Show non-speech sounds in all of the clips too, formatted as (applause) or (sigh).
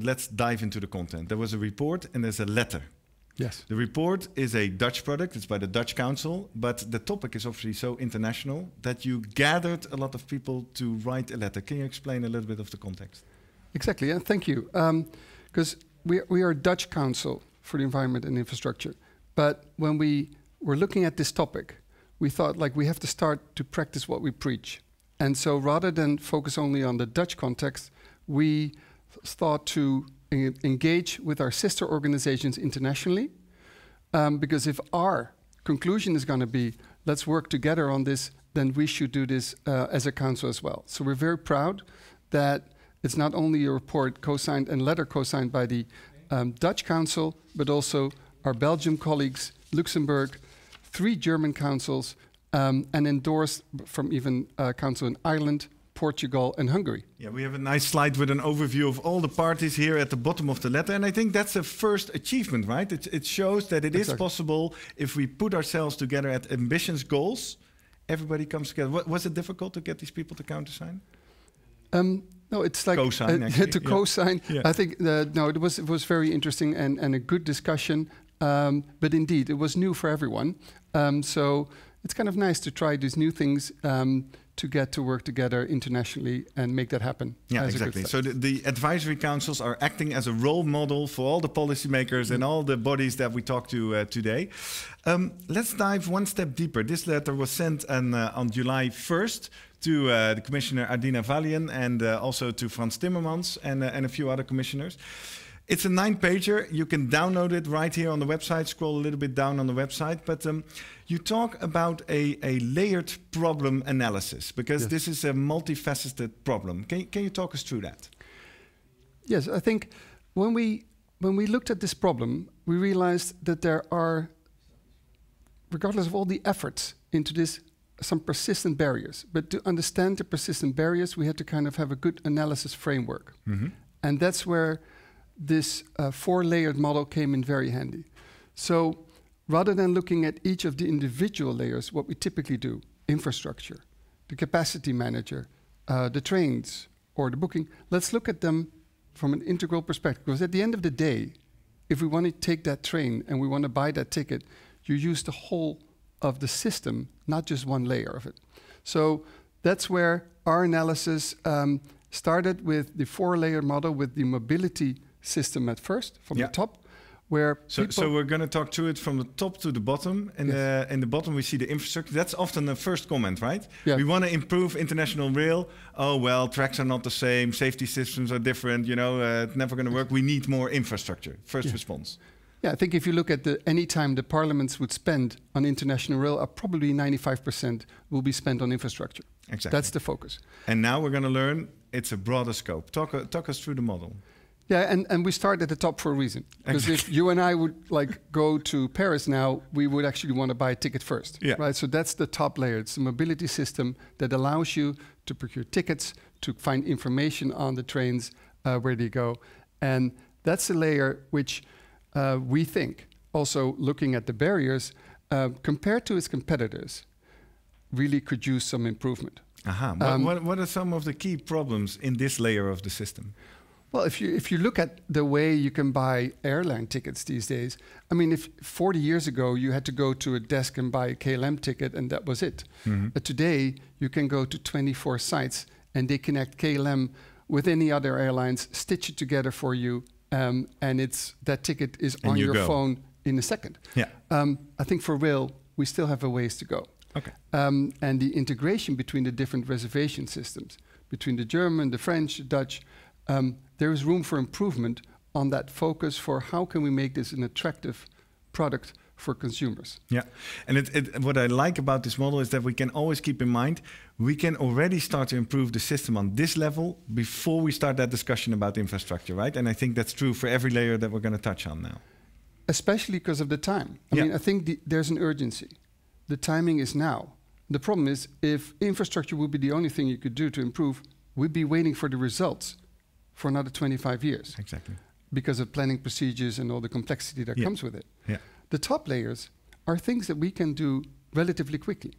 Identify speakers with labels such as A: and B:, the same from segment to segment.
A: But let's dive into the content. There was a report and there's a letter. Yes. The report is a Dutch product, it's by the Dutch Council, but the topic is obviously so international that you gathered a lot of people to write a letter. Can you
B: explain a little bit of the context? Exactly, and thank you. Because um, we, we are Dutch Council for the Environment and Infrastructure, but when we were looking at this topic, we thought like we have to start to practice what we preach. And so rather than focus only on the Dutch context, we start to engage with our sister organizations internationally. Um, because if our conclusion is going to be, let's work together on this, then we should do this uh, as a council as well. So we're very proud that it's not only a report co-signed and letter co-signed by the um, Dutch council, but also our Belgium colleagues, Luxembourg, three German councils, um, and endorsed from even uh, council in Ireland, Portugal, and Hungary. Yeah, we have a nice slide with an overview of all the parties here at the bottom of the letter. And I think that's a
A: first achievement, right? It, it shows that it exactly. is possible if we put ourselves together at ambitious goals, everybody comes together. was it difficult to get these people to countersign?
B: Um, no, it's like uh, (laughs) to co-sign. Yeah. I think uh, no, it was it was very interesting and, and a good discussion. Um, but indeed, it was new for everyone. Um, so it's kind of nice to try these new things um, to get to work together internationally and make that happen. Yeah, exactly. So
A: the, the, advisory councils are acting as a role model for all the policymakers mm. and all the bodies that we talked to uh, today. Um, let's dive one step deeper. This letter was sent on, uh, on July 1st to uh, the commissioner Adina Valian and uh, also to Frans Timmermans and, uh, and a few other commissioners. It's a nine pager. You can download it right here on the website. Scroll a little bit down on the website. But um, you talk about a, a layered problem analysis because yes. this is a multifaceted problem.
B: Can, can you talk us through that? Yes, I think when we when we looked at this problem, we realized that there are, regardless of all the efforts into this, some persistent barriers. But to understand the persistent barriers, we had to kind of have a good analysis framework. Mm -hmm. And that's where this uh, four-layered model came in very handy. So rather than looking at each of the individual layers, what we typically do, infrastructure, the capacity manager, uh, the trains, or the booking, let's look at them from an integral perspective. Because at the end of the day, if we want to take that train and we want to buy that ticket, you use the whole of the system, not just one layer of it. So that's where our analysis um, started with the four-layer model with the mobility system at first from yeah. the top where so, so
A: we're going to talk through it from the top to the bottom and yes. the, in the bottom we see the infrastructure that's often the first comment right yeah. we want to improve international rail oh well tracks are not the same safety systems are different you know uh, it's never going to work we need more infrastructure first yeah.
B: response yeah i think if you look at the any time the parliaments would spend on international rail are uh, probably 95% will be spent on infrastructure exactly that's the focus
A: and now we're going to learn it's a broader scope talk, uh, talk us through the model
B: yeah, and, and we start at the top for a reason. Because if you and I would like go to Paris now, we would actually want to buy a ticket first. Yeah. Right. So that's the top layer. It's a mobility system that allows you to procure tickets, to find information on the trains, uh, where they go, and that's the layer which uh, we think, also looking at the barriers uh, compared to its competitors, really could use some improvement. Aha. Uh-huh. Um, what,
A: what, what are some of the key problems
B: in this layer of the system? Well, if you if you look at the way you can buy airline tickets these days, I mean, if 40 years ago you had to go to a desk and buy a KLM ticket and that was it, mm -hmm. but today you can go to 24 sites and they connect KLM with any other airlines, stitch it together for you, um, and it's that ticket is and on you your go. phone in a second. Yeah, um, I think for Will, we still have a ways to go. Okay, um, and the integration between the different reservation systems, between the German, the French, the Dutch. Um, there is room for improvement on that focus for how can we make this an attractive product for consumers.
A: Yeah, and it, it, what I like about this model is that we can always keep in mind we can already start to improve the system on this level before we start that discussion about infrastructure, right? And I think that's true for every layer that we're going to touch on
B: now. Especially because of the time. I yeah. mean, I think the, there's an urgency. The timing is now. The problem is if infrastructure would be the only thing you could do to improve, we'd be waiting for the results for another 25 years. Exactly. Because of planning procedures and all the complexity that yeah. comes with it. Yeah. The top layers are things that we can do relatively quickly.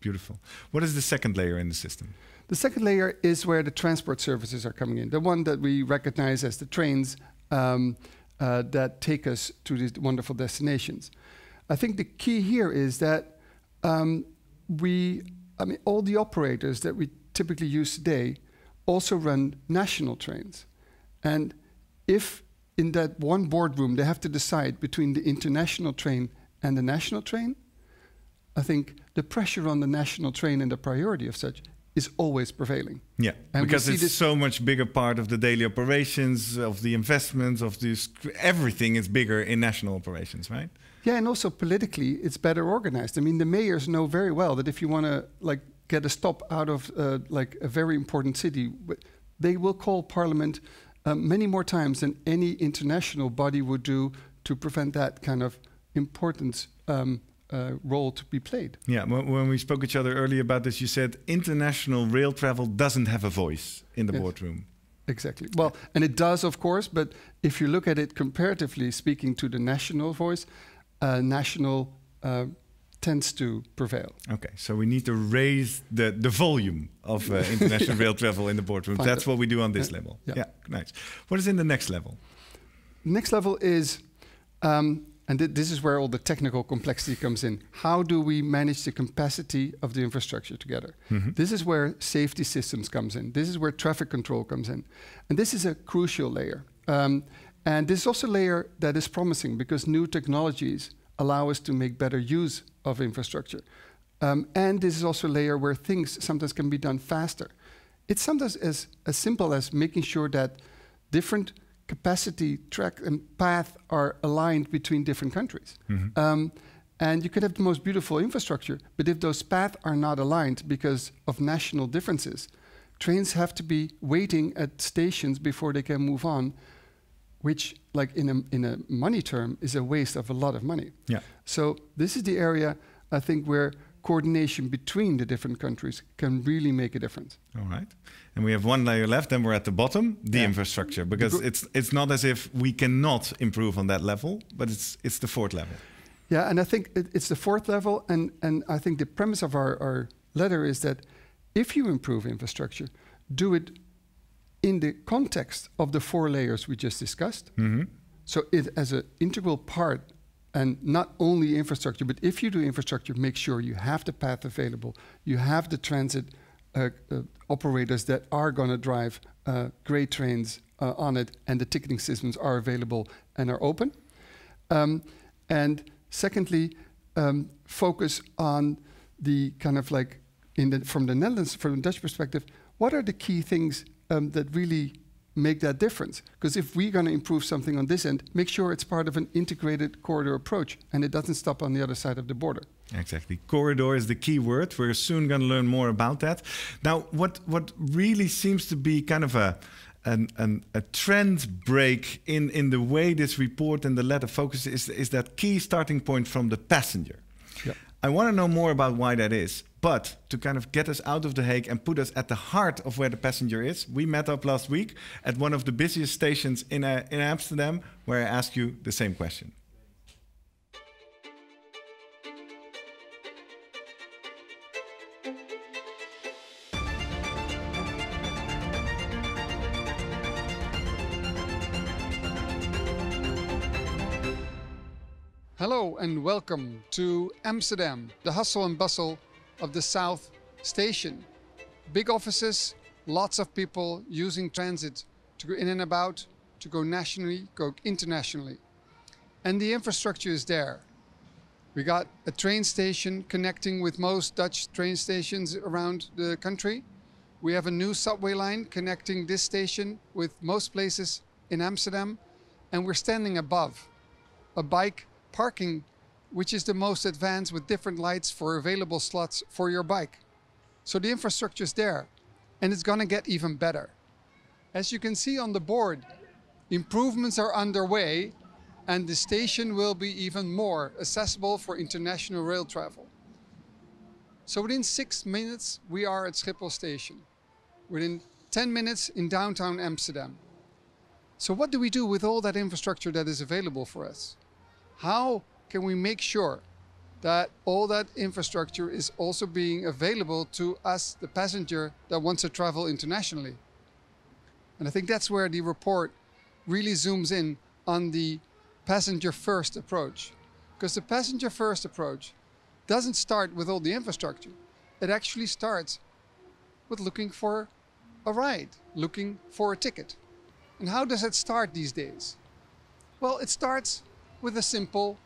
A: Beautiful. What is the second layer in the system?
B: The second layer is where the transport services are coming in. The one that we recognize as the trains um, uh, that take us to these wonderful destinations. I think the key here is that um, we, I mean, all the operators that we typically use today also run national trains. And if in that one boardroom they have to decide between the international train and the national train, I think the pressure on the national train and the priority of such is always prevailing. Yeah, and because it's
A: so much bigger part of the daily operations, of the investments, of this, everything is bigger in national operations, right?
B: Yeah, and also politically, it's better organized. I mean, the mayors know very well that if you want to like get a stop out of uh, like a very important city, they will call parliament uh, many more times than any international body would do to prevent that kind of important um, uh, role to be played.
A: Yeah, when we spoke each other earlier about this, you said international rail travel doesn't have a voice in the yes. boardroom.
B: Exactly. Well, and it does, of course, but if you look at it comparatively speaking to the national voice, uh, national uh, tends to prevail.
A: Okay, so we need to raise the, the volume of uh, (laughs) international rail travel in the boardroom. Find That's it. what we do on this yeah. level. Yeah. yeah.
B: nice. What is in the next level? Next level is, um, and th this is where all the technical complexity comes in. How do we manage the capacity of the infrastructure together? Mm -hmm. This is where safety systems comes in. This is where traffic control comes in, and this is a crucial layer. Um, and this is also a layer that is promising because new technologies allow us to make better use of infrastructure. Um, and this is also a layer where things sometimes can be done faster. It's sometimes as, as simple as making sure that different capacity track and path are aligned between different countries. Mm -hmm. um, and you could have the most beautiful infrastructure, but if those paths are not aligned because of national differences, trains have to be waiting at stations before they can move on which like in a, in a money term is a waste of a lot of money. Yeah. So this is the area I think where coordination between the different countries can really make a difference.
A: All right. And we have one layer left and we're at the bottom, the yeah. infrastructure, because the it's it's not as if we cannot improve on that level, but it's it's the fourth level.
B: Yeah, and I think it, it's the fourth level and and I think the premise of our, our letter is that if you improve infrastructure, do it in the context of the four layers we just discussed. Mm -hmm. So it as an integral part and not only infrastructure, but if you do infrastructure, make sure you have the path available, you have the transit uh, uh, operators that are going to drive uh, gray trains uh, on it, and the ticketing systems are available and are open. Um, and secondly, um, focus on the kind of like in the, from the Netherlands, from the Dutch perspective, what are the key things um, that really make that difference. Because if we're going to improve something on this end, make sure it's part of an integrated corridor approach and it doesn't stop on the other side of the border.
A: Exactly. Corridor is the key word. We're soon going to learn more about that. Now, what, what really seems to be kind of a, an, an, a trend break in, in the way this report and the letter focuses is, is that key starting point from the passenger. Yep. I want to know more about why that is. But to kind of get us out of The Hague and put us at the heart of where the passenger is, we met up last week at one of the busiest stations in, uh, in Amsterdam, where I asked you the same question.
B: Hello and welcome to Amsterdam, the hustle and bustle of the South Station. Big offices, lots of people using transit to go in and about, to go nationally, go internationally. And the infrastructure is there. We got a train station connecting with most Dutch train stations around the country. We have a new subway line connecting this station with most places in Amsterdam. And we're standing above a bike parking, which is the most advanced with different lights for available slots for your bike. So the infrastructure is there and it's going to get even better. As you can see on the board, improvements are underway and the station will be even more accessible for international rail travel. So within six minutes, we are at Schiphol station. Within 10 minutes in downtown Amsterdam. So what do we do with all that infrastructure that is available for us? how can we make sure that all that infrastructure is also being available to us, the passenger that wants to travel internationally? And I think that's where the report really zooms in on the passenger first approach. Because the passenger first approach doesn't start with all the infrastructure. It actually starts with looking for a ride, looking for a ticket. And how does it start these days? Well, it starts with a simple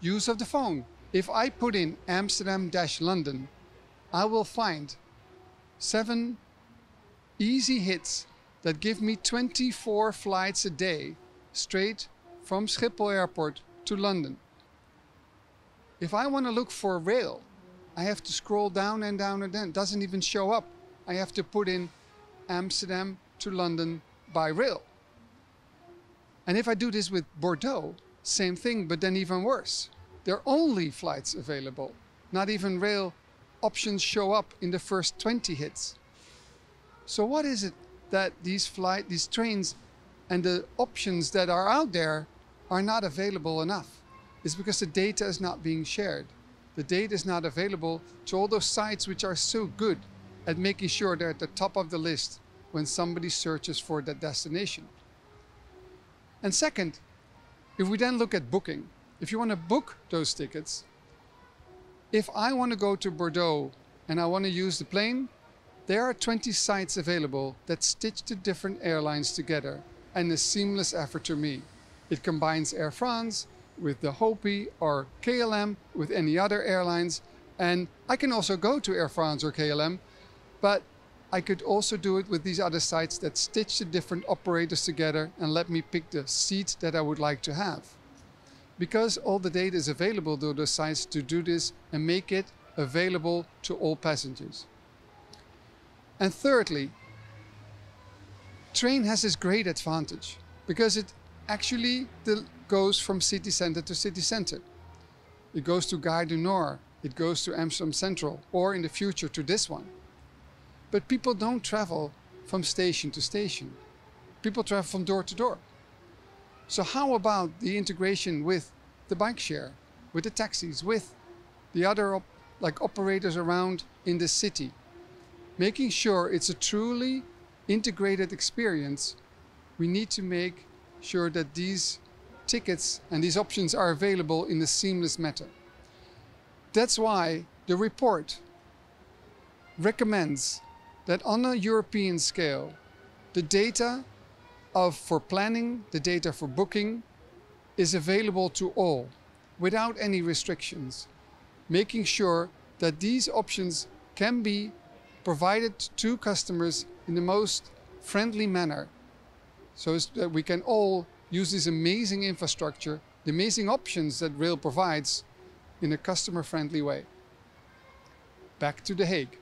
B: use of the phone. If I put in Amsterdam London, I will find seven easy hits that give me 24 flights a day straight from Schiphol Airport to London. If I want to look for rail, I have to scroll down and down and down. It doesn't even show up. I have to put in Amsterdam to London by rail. And if I do this with Bordeaux, same thing, but then even worse. There are only flights available. Not even rail options show up in the first 20 hits. So what is it that these flight, these trains and the options that are out there are not available enough? It's because the data is not being shared. The data is not available to all those sites which are so good at making sure they're at the top of the list when somebody searches for that destination. And second, if we then look at booking, if you want to book those tickets, if I want to go to Bordeaux and I want to use the plane, there are 20 sites available that stitch the different airlines together and a seamless effort to me. It combines Air France with the Hopi or KLM with any other airlines, and I can also go to Air France or KLM, but I could also do it with these other sites that stitch the different operators together and let me pick the seat that I would like to have. Because all the data is available to the sites to do this and make it available to all passengers. And thirdly, train has this great advantage because it actually goes from city center to city center. It goes to Gare du Nord, it goes to Amsterdam Central, or in the future to this one. But people don't travel from station to station. People travel from door to door. So how about the integration with the bike share, with the taxis, with the other like operators around in the city, making sure it's a truly integrated experience. We need to make sure that these tickets and these options are available in a seamless manner. That's why the report recommends that on a European scale, the data of, for planning, the data for booking, is available to all without any restrictions, making sure that these options can be provided to customers in the most friendly manner so that we can all use this amazing infrastructure, the amazing options that rail provides in a customer friendly way. Back to The Hague.